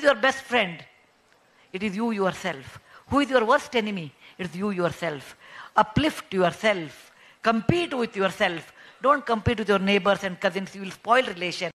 is your best friend? It is you yourself. Who is your worst enemy? It's you yourself. Uplift yourself. Compete with yourself. Don't compete with your neighbors and cousins. You will spoil relations.